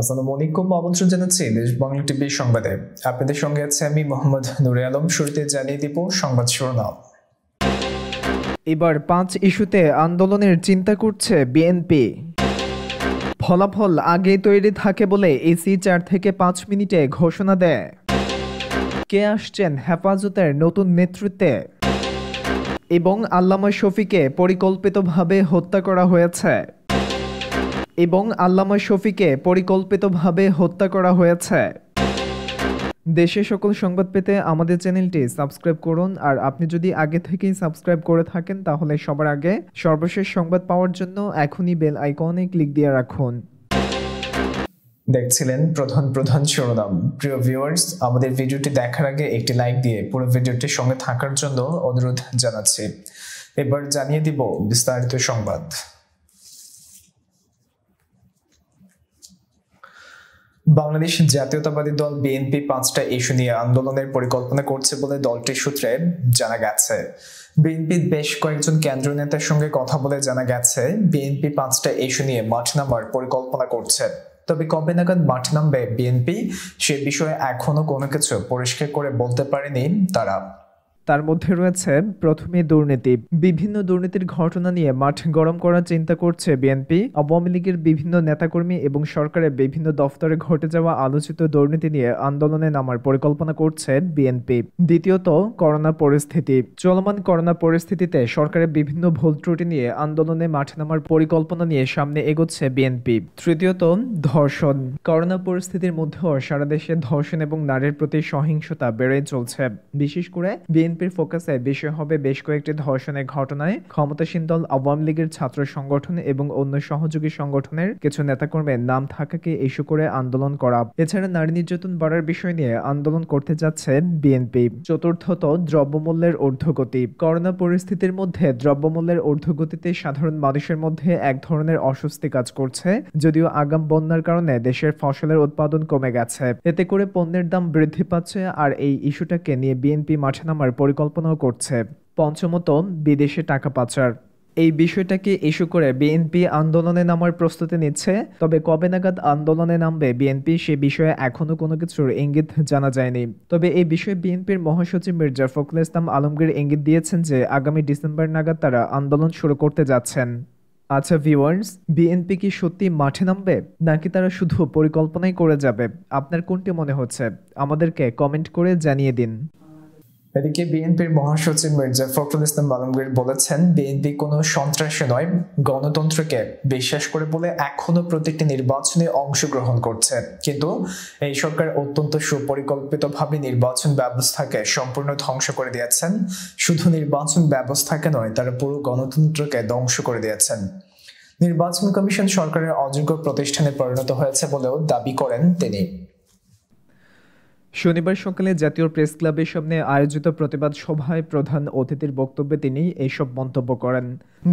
আসসালামু আলাইকুম আমন্ত্রণ জানাচ্ছি দেশ বাংলা সংবাদে আপনাদের সঙ্গে আছে আমি মোহাম্মদ নুরে আলম শুরুতে জানিয়ে দিব সংবাদ শিরোনাম এবার পাঁচ ইস্যুতে আন্দোলনের চিন্তা করছে বিএনপি ফলাফল আগে তৈরি থাকে বলে এসি চার থেকে পাঁচ মিনিটে ঘোষণা দেয় কে আসছেন হেফাজতের নতুন নেতৃত্বে এবং আল্লামা শফিকে পরিকল্পিতভাবে হত্যা করা হয়েছে এবং আল্লামা শফিকে পরিকল্পিতভাবে হত্যা করা হয়েছে দেশে সকল সংবাদ পেতে আমাদের চ্যানেলটি সাবস্ক্রাইব করুন আর আপনি যদি আগে থেকেই সাবস্ক্রাইব করে থাকেন তাহলে সবার আগে সর্বশেষ সংবাদ পাওয়ার জন্য এখনই বেল আইকনে ক্লিক দিয়ে রাখুন দেখছিলেন প্রধান প্রধান শিরোনাম প্রিয় ভিউয়ার্স আমাদের ভিডিওটি দেখার আগে একটি লাইক দিয়ে পুরো ভিডিওটির সঙ্গে থাকার জন্য অনুরোধ জানাচ্ছি এবার জানিয়ে দিব বিস্তারিত সংবাদ বাংলাদেশ জাতীয়তাবাদী দল বিএনপি পাঁচটা ইস্যু নিয়ে আন্দোলনের পরিকল্পনা করছে বলে দলটির সূত্রে জানা গেছে বিএনপির বেশ কয়েকজন কেন্দ্রীয় নেতার সঙ্গে কথা বলে জানা গেছে বিএনপি পাঁচটা ইস্যু নিয়ে মাঠ নামার পরিকল্পনা করছে তবে কবে নাগাদ মাঠ নামবে বিএনপি সে বিষয়ে এখনো কোনো কিছু পরিষ্কার করে বলতে পারেনি তারা তার মধ্যে রয়েছে প্রথমে দুর্নীতি বিভিন্ন দুর্নীতির ঘটনা নিয়ে মাঠ গরম করার চিন্তা করছে বিএনপি আওয়ামী লীগের বিভিন্ন নেতাকর্মী এবং সরকারের বিভিন্ন দফতরে ঘটে যাওয়া আলোচিত দুর্নীতি নিয়ে আন্দোলনে নামার পরিকল্পনা করছে বিএনপি দ্বিতীয়ত করোনা পরিস্থিতি চলমান করোনা পরিস্থিতিতে সরকারের বিভিন্ন ভুল ত্রুটি নিয়ে আন্দোলনে মাঠ নামার পরিকল্পনা নিয়ে সামনে এগোচ্ছে বিএনপি তৃতীয়ত ধর্ষণ করোনা পরিস্থিতির মধ্যেও সারা দেশে ধর্ষণ এবং নারীর প্রতি সহিংসতা বেড়ে চলছে বিশেষ করে বিএনপি বিএনপির ফোকাসে বিষয় হবে বেশ কয়েকটি ধর্ষণের ঘটনায় ক্ষমতাসীন দল আওয়ামী লীগের ছাত্র সংগঠন এবং অন্য সহযোগী সংগঠনের কিছু নেতাকর্মীর নাম থাকাকে ইস্যু করে আন্দোলন করা এছাড়া নারী নির্যাতন বাড়ার বিষয় নিয়ে আন্দোলন করতে যাচ্ছে বিএনপি চতুর্থত দ্রব্যমূল্যের ঊর্ধ্বগতি করোনা পরিস্থিতির মধ্যে দ্রব্যমূল্যের ঊর্ধ্বগতিতে সাধারণ মানুষের মধ্যে এক ধরনের অস্বস্তি কাজ করছে যদিও আগাম বন্যার কারণে দেশের ফসলের উৎপাদন কমে গেছে এতে করে পণ্যের দাম বৃদ্ধি পাচ্ছে আর এই ইস্যুটাকে নিয়ে বিএনপি মাঠে নামার পরিকল্পনাও করছে পঞ্চমত বিদেশে টাকা পাচার এই বিষয়টাকে ইস্যু করে বিএনপি আন্দোলনে নামার প্রস্তুতি নিচ্ছে তবে কবে নাগাদ আন্দোলনে নামবে বিএনপি সে বিষয়ে এখনও কোনো কিছুর ইঙ্গিত জানা যায়নি তবে এই বিষয়ে বিএনপির মহাসচিব মির্জা ফখরুল ইসলাম আলমগীর ইঙ্গিত দিয়েছেন যে আগামী ডিসেম্বর নাগাদ তারা আন্দোলন শুরু করতে যাচ্ছেন আচ্ছা ভিওয়ার্স বিএনপি কি সত্যি মাঠে নামবে নাকি তারা শুধু পরিকল্পনাই করে যাবে আপনার কোনটি মনে হচ্ছে আমাদেরকে কমেন্ট করে জানিয়ে দিন এদিকে বিএনপির মহাসচিব মির্জা ফখরুল ইসলাম আলমগীর বলেছেন বিএনপি কোনো সন্ত্রাসী নয় গণতন্ত্রকে বিশ্বাস করে বলে এখনো প্রত্যেকটি নির্বাচনে অংশগ্রহণ করছে কিন্তু এই সরকার অত্যন্ত সুপরিকল্পিতভাবে নির্বাচন ব্যবস্থাকে সম্পূর্ণ ধ্বংস করে দিয়েছেন শুধু নির্বাচন ব্যবস্থাকে নয় তারা পুরো গণতন্ত্রকে ধ্বংস করে দিয়েছেন নির্বাচন কমিশন সরকারের অযোগ্য প্রতিষ্ঠানে পরিণত হয়েছে বলেও দাবি করেন তিনি শনিবার সকালে জাতীয় প্রেস ক্লাবের সামনে আয়োজিত প্রতিবাদ সভায় প্রধান অতিথির বক্তব্যে তিনি এইসব মন্তব্য করেন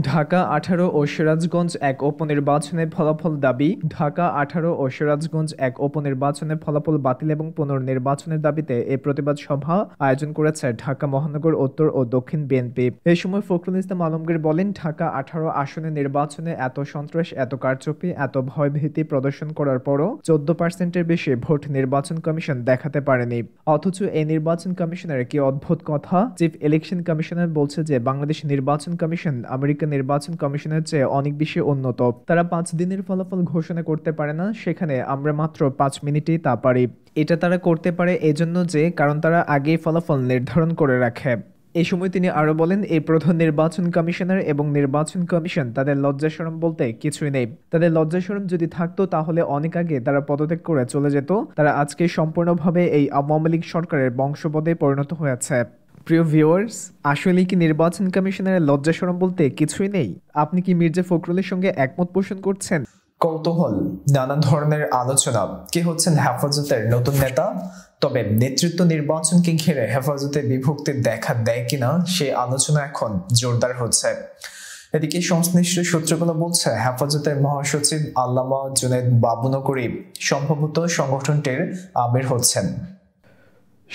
ঢাকা আঠারো ও সিরাজগঞ্জ এক উপনির্বাচনে ফলাফল দাবি ঢাকা আঠারো ও সিরাজগঞ্জ এক উপনির্বাচনে ফলাফল বাতিল এবং পুনর্নির্বাচনের দাবিতে এ প্রতিবাদ সভা আয়োজন করেছে ঢাকা মহানগর উত্তর ও দক্ষিণ বিএনপি এ সময় ফখরুল ইসলাম আলমগীর বলেন ঢাকা আঠারো আসনে নির্বাচনে এত সন্ত্রাস এত কারচুপি এত ভয়ভীতি প্রদর্শন করার পরও চোদ্দ পার্সেন্টের বেশি ভোট নির্বাচন কমিশন দেখাতে পারেনি অথচ এই নির্বাচন কমিশনের কি অদ্ভুত কথা চিফ ইলেকশন কমিশনার বলছে যে বাংলাদেশ নির্বাচন কমিশন আমেরিকা নির্বাচন কমিশনের চেয়ে অনেক বেশি উন্নত তারা পাঁচ দিনের ফলাফল ঘোষণা করতে পারে না সেখানে আমরা মাত্র পাঁচ মিনিটেই তা পারি এটা তারা করতে পারে এজন্য যে কারণ তারা আগেই ফলাফল নির্ধারণ করে রাখে এ সময় তিনি আরও বলেন এই প্রধান নির্বাচন কমিশনার এবং নির্বাচন কমিশন তাদের লজ্জাসরম বলতে কিছুই নেই তাদের লজ্জাসরম যদি থাকতো তাহলে অনেক আগে তারা পদত্যাগ করে চলে যেত তারা আজকে সম্পূর্ণভাবে এই আওয়ামী লীগ সরকারের বংশপদে পরিণত হয়েছে প্রিয় ভিউয়ার্স আসলে কি নির্বাচন কমিশনারের লজ্জাসরম বলতে কিছুই নেই আপনি কি মির্জা ফখরুলের সঙ্গে একমত পোষণ করছেন কৌতূহল নানা ধরনের আলোচনা কে হচ্ছেন হেফাজতের নতুন নেতা তবে নেতৃত্ব নির্বাচনকে ঘিরে হেফাজতে বিভক্তি দেখা দেয় কিনা সে আলোচনা এখন জোরদার হচ্ছে এদিকে সংশ্লিষ্ট সূত্রগুলো বলছে হেফাজতের মহাসচিব আল্লামা জুনেদ বাবুনগরী সম্ভবত সংগঠনটির আবির হচ্ছেন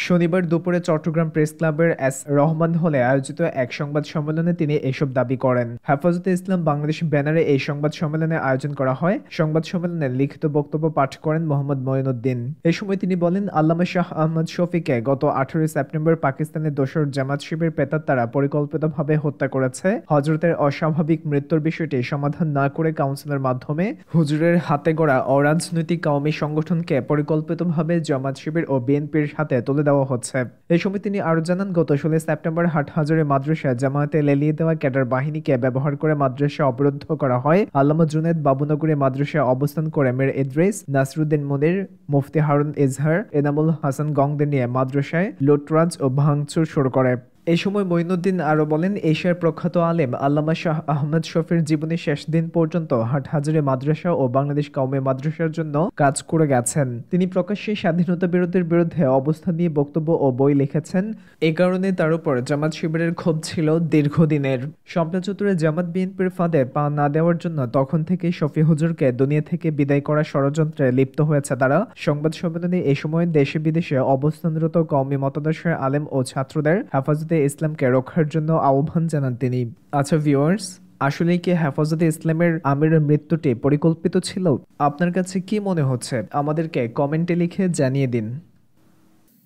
শনিবার দুপুরে চট্টগ্রাম প্রেস ক্লাবের এস রহমান হলে আয়োজিত এক সংবাদ সম্মেলনে তিনি এসব দাবি করেন হেফাজতে ইসলাম বাংলাদেশ ব্যানারে এই সংবাদ সম্মেলনে আয়োজন করা হয় সংবাদ সম্মেলনে লিখিত বক্তব্য পাঠ করেন মোহাম্মদ মঈনুদ্দিন এ সময় তিনি বলেন আল্লামা শাহ আহমদ শফিকে গত আঠারোই সেপ্টেম্বর পাকিস্তানের দোসর জামাত শিবির পেতার তারা পরিকল্পিতভাবে হত্যা করেছে হজরতের অস্বাভাবিক মৃত্যুর বিষয়টি সমাধান না করে কাউন্সিলের মাধ্যমে হুজুরের হাতে গড়া অরাজনৈতিক কাউমি সংগঠনকে পরিকল্পিতভাবে জামাত শিবির ও বিএনপির হাতে তুলে দেওয়া হচ্ছে এ সময় তিনি আরও জানান গত ষোলো সেপ্টেম্বর হাজারে মাদ্রাসায় জামায়াতে লেলিয়ে দেওয়া ক্যাডার বাহিনীকে ব্যবহার করে মাদ্রাসা অবরুদ্ধ করা হয় আল্লামা জুনেদ বাবুনগরে মাদ্রাসায় অবস্থান করে মের এদ্রেস নাসরুদ্দিন মনির মুফতি হারুন ইজহার এনামুল হাসান গংদে নিয়ে মাদ্রাসায় লোটরাজ ও ভাঙচুর শুরু করে এ সময় মঈনুদ্দিন আরও বলেন এশিয়ার প্রখ্যাত আলেম আল্লামা শাহ আহমদ শফির জীবনের শেষ দিন পর্যন্ত হাট হাজারে মাদ্রাসা ও বাংলাদেশ কাউমে মাদ্রাসার জন্য কাজ করে গেছেন তিনি প্রকাশ্যে স্বাধীনতা বিরোধের বিরুদ্ধে অবস্থা নিয়ে বক্তব্য ও বই লিখেছেন এ কারণে তার উপর জামাত শিবিরের ক্ষোভ ছিল দীর্ঘদিনের শাপলা চত্বরে জামাত বিএনপির ফাঁদে পা না দেওয়ার জন্য তখন থেকে শফি হুজুরকে দুনিয়া থেকে বিদায় করা ষড়যন্ত্রে লিপ্ত হয়েছে তারা সংবাদ সম্মেলনে এ সময় দেশে বিদেশে অবস্থানরত কওমি মতাদর্শের আলেম ও ছাত্রদের হেফাজতে হেফাজতে ইসলামকে রক্ষার জন্য আহ্বান জানান তিনি আচ্ছা ভিওয়ার্স আসলে কি হেফাজতে ইসলামের আমিরের মৃত্যুটি পরিকল্পিত ছিল আপনার কাছে কি মনে হচ্ছে আমাদেরকে কমেন্টে লিখে জানিয়ে দিন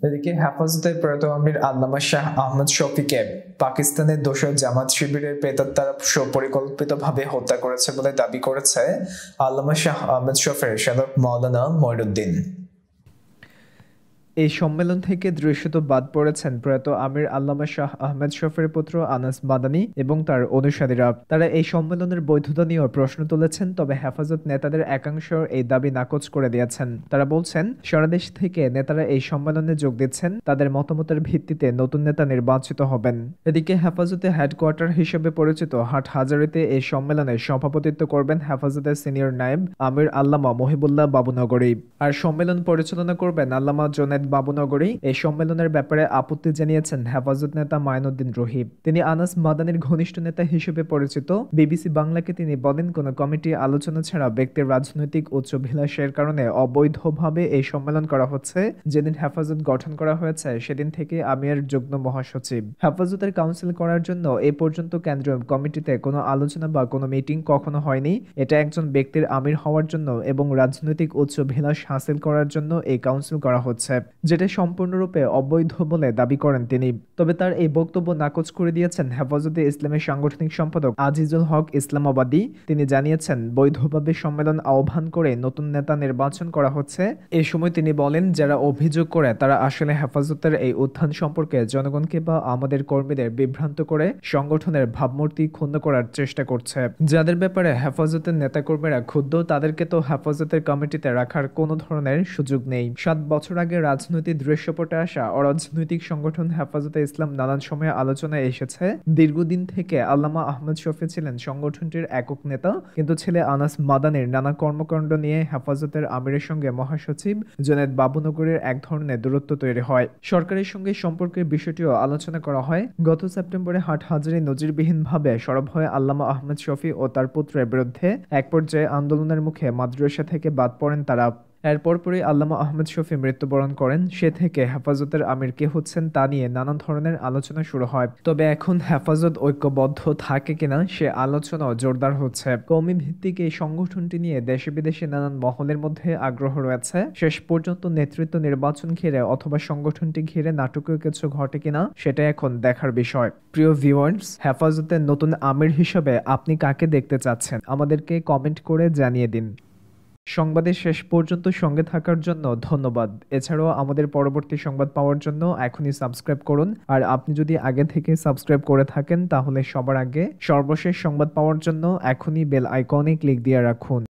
এদিকে হেফাজতের প্রয়াত আমির আল্লামা শাহ আহমদ শফিকে পাকিস্তানের দোষর জামাত শিবিরের প্রেতার সুপরিকল্পিত ভাবে হত্যা করেছে বলে দাবি করেছে আল্লামা শাহ আহমদ শফের সাধক মৌলানা ময়রুদ্দিন এই সম্মেলন থেকে দৃশ্যত বাদ পড়েছেন প্রয়াত আমির আল্লামা শাহ আহমেদ শফের পুত্র আনাস মাদানি এবং তার অনুসারীরা তারা এই সম্মেলনের বৈধতা নিয়েও প্রশ্ন তুলেছেন তবে হেফাজত নেতাদের একাংশ এই দাবি নাকচ করে দিয়েছেন তারা বলছেন সারা দেশ থেকে নেতারা এই সম্মেলনে যোগ দিচ্ছেন তাদের মতামতের ভিত্তিতে নতুন নেতা নির্বাচিত হবেন এদিকে হেফাজতে হেডকোয়ার্টার হিসেবে পরিচিত হাট হাজারিতে এই সম্মেলনে সভাপতিত্ব করবেন হেফাজতের সিনিয়র নায়েব আমির আল্লামা মহিবুল্লাহ বাবুনগরী আর সম্মেলন পরিচালনা করবেন আল্লামা জোনেদ বাবুনগরী এই সম্মেলনের ব্যাপারে আপত্তি জানিয়েছেন হেফাজত নেতা মাইনুদ্দিন রহিব তিনি আনাস মাদানির ঘনিষ্ঠ নেতা হিসেবে পরিচিত বিবিসি বাংলাকে তিনি বলেন কোনো কমিটি আলোচনা ছাড়া ব্যক্তির রাজনৈতিক উচ্চভিলাষের কারণে অবৈধভাবে এই সম্মেলন করা হচ্ছে যেদিন হেফাজত গঠন করা হয়েছে সেদিন থেকে আমি এর যুগ্ম মহাসচিব হেফাজতের কাউন্সিল করার জন্য এ পর্যন্ত কেন্দ্রীয় কমিটিতে কোনো আলোচনা বা কোনো মিটিং কখনো হয়নি এটা একজন ব্যক্তির আমির হওয়ার জন্য এবং রাজনৈতিক উচ্চভিলাষ হাসিল করার জন্য এই কাউন্সিল করা হচ্ছে যেটা সম্পূর্ণরূপে অবৈধ বলে দাবি করেন তিনি তবে তার এই বক্তব্য নাকচ করে দিয়েছেন হেফাজতে ইসলামের সাংগঠনিক সম্পাদক আজিজুল হক ইসলামাবাদী তিনি জানিয়েছেন বৈধভাবে সম্মেলন আহ্বান করে নতুন নেতা নির্বাচন করা হচ্ছে এ সময় তিনি বলেন যারা অভিযোগ করে তারা আসলে হেফাজতের এই উত্থান সম্পর্কে জনগণকে বা আমাদের কর্মীদের বিভ্রান্ত করে সংগঠনের ভাবমূর্তি ক্ষুণ্ণ করার চেষ্টা করছে যাদের ব্যাপারে হেফাজতের নেতাকর্মীরা ক্ষুদ্র তাদেরকে তো হেফাজতের কমিটিতে রাখার কোনো ধরনের সুযোগ নেই সাত বছর আগে রাজ রাজনৈতিক দৃশ্যপটে আসা অরাজনৈতিক সংগঠন হেফাজতে ইসলাম নানান সময়ে আলোচনায় এসেছে দীর্ঘদিন থেকে আল্লামা আহমদ শফি ছিলেন সংগঠনটির একক নেতা কিন্তু ছেলে আনাস মাদানের নানা কর্মকাণ্ড নিয়ে হেফাজতের আমিরের সঙ্গে মহাসচিব জনেদ বাবুনগরের এক ধরনের দূরত্ব তৈরি হয় সরকারের সঙ্গে সম্পর্কের বিষয়টিও আলোচনা করা হয় গত সেপ্টেম্বরে হাট হাজারে নজিরবিহীনভাবে সরব হয় আল্লামা আহমদ শফি ও তার পুত্রের বিরুদ্ধে এক পর্যায়ে আন্দোলনের মুখে মাদ্রাসা থেকে বাদ পড়েন তারা এর পরপরই আল্লামা আহমেদ শফি মৃত্যুবরণ করেন সে থেকে হেফাজতের আমির কে হচ্ছেন তা নিয়ে নানান ধরনের আলোচনা শুরু হয় তবে এখন হেফাজত ঐক্যবদ্ধ থাকে কিনা সে আলোচনা জোরদার হচ্ছে কমি ভিত্তিক এই সংগঠনটি নিয়ে দেশে বিদেশে নানান মহলের মধ্যে আগ্রহ রয়েছে শেষ পর্যন্ত নেতৃত্ব নির্বাচন ঘিরে অথবা সংগঠনটি ঘিরে নাটকীয় কিছু ঘটে কিনা সেটা এখন দেখার বিষয় প্রিয় ভিউয়ার্স হেফাজতের নতুন আমির হিসেবে আপনি কাকে দেখতে চাচ্ছেন আমাদেরকে কমেন্ট করে জানিয়ে দিন সংবাদের শেষ পর্যন্ত সঙ্গে থাকার জন্য ধন্যবাদ এছাড়াও আমাদের পরবর্তী সংবাদ পাওয়ার জন্য এখনই সাবস্ক্রাইব করুন আর আপনি যদি আগে থেকে সাবস্ক্রাইব করে থাকেন তাহলে সবার আগে সর্বশেষ সংবাদ পাওয়ার জন্য এখনই বেল আইকনে ক্লিক দিয়ে রাখুন